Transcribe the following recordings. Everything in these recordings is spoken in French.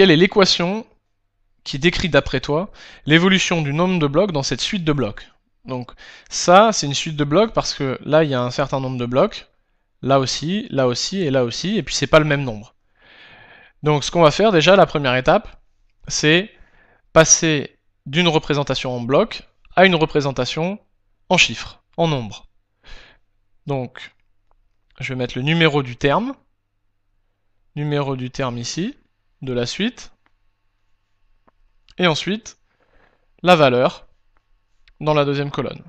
Quelle est l'équation qui décrit d'après toi l'évolution du nombre de blocs dans cette suite de blocs Donc ça, c'est une suite de blocs parce que là, il y a un certain nombre de blocs, là aussi, là aussi et là aussi, et puis c'est pas le même nombre. Donc ce qu'on va faire déjà, la première étape, c'est passer d'une représentation en bloc à une représentation en chiffres, en nombres. Donc, je vais mettre le numéro du terme, numéro du terme ici, de la suite. Et ensuite, la valeur dans la deuxième colonne.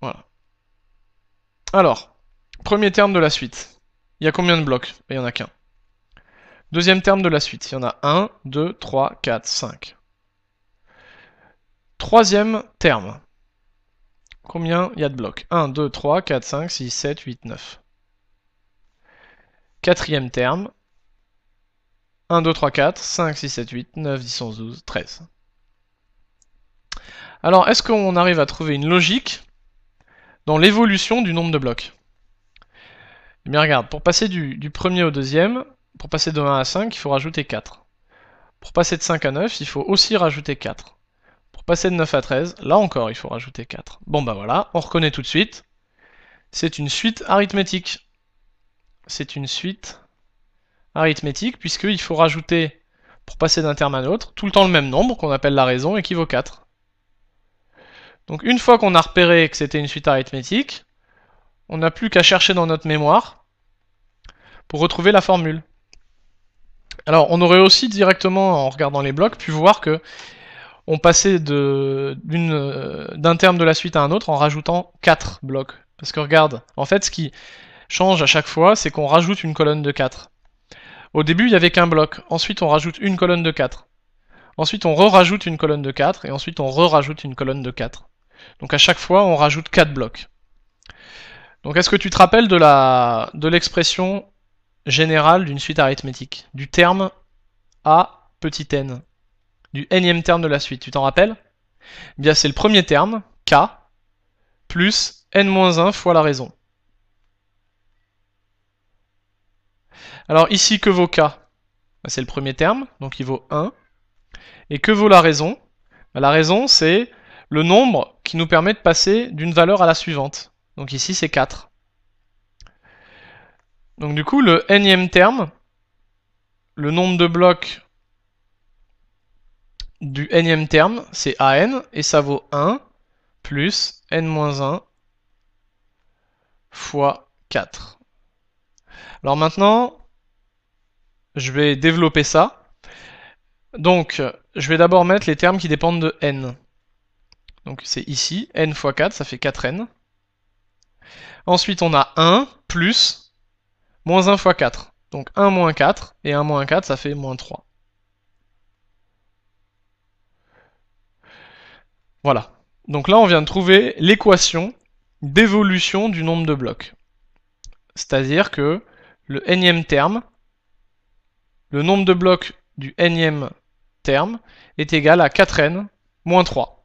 Voilà. Alors, premier terme de la suite. Il y a combien de blocs Il n'y en a qu'un. Deuxième terme de la suite. Il y en a 1, 2, 3, 4, 5. Troisième terme. Combien il y a de blocs 1, 2, 3, 4, 5, 6, 7, 8, 9. Quatrième terme. 1, 2, 3, 4, 5, 6, 7, 8, 9, 10, 11, 12, 13. Alors, est-ce qu'on arrive à trouver une logique dans l'évolution du nombre de blocs Eh bien, regarde, pour passer du, premier au deuxième, pour passer de 1 à 5, il faut rajouter 4. Pour passer de 5 à 9, il faut aussi rajouter 4. Pour passer de 9 à 13, là encore, il faut rajouter 4. Bon, bah voilà, on reconnaît tout de suite. C'est une suite arithmétique. C'est une suite arithmétique, puisqu'il faut rajouter, pour passer d'un terme à un autre, tout le temps le même nombre, qu'on appelle la raison, et qui vaut 4. Donc une fois qu'on a repéré que c'était une suite arithmétique, on n'a plus qu'à chercher dans notre mémoire pour retrouver la formule. Alors on aurait aussi directement, en regardant les blocs, pu voir que on passait euh, d'un terme de la suite à un autre en rajoutant 4 blocs. Parce que regarde, en fait ce qui change à chaque fois, c'est qu'on rajoute une colonne de 4. Au début, il n'y avait qu'un bloc. Ensuite, on rajoute une colonne de 4. Ensuite, on re-rajoute une colonne de 4. Et ensuite, on re-rajoute une colonne de 4. Donc à chaque fois, on rajoute 4 blocs. Donc est-ce que tu te rappelles de la de l'expression générale d'une suite arithmétique Du terme a petit n. Du énième terme de la suite, tu t'en rappelles eh Bien c'est le premier terme, k, plus n-1 fois la raison. Alors ici, que vaut K bah, C'est le premier terme, donc il vaut 1. Et que vaut la raison bah, La raison, c'est le nombre qui nous permet de passer d'une valeur à la suivante. Donc ici, c'est 4. Donc du coup, le nème terme, le nombre de blocs du nème terme, c'est AN, et ça vaut 1 plus n-1 fois 4. Alors maintenant, je vais développer ça. Donc, je vais d'abord mettre les termes qui dépendent de n. Donc c'est ici, n fois 4, ça fait 4n. Ensuite, on a 1 plus moins 1 fois 4. Donc 1 moins 4, et 1 moins 4, ça fait moins 3. Voilà. Donc là, on vient de trouver l'équation d'évolution du nombre de blocs. C'est-à-dire que le n terme, le nombre de blocs du n terme est égal à 4n moins 3.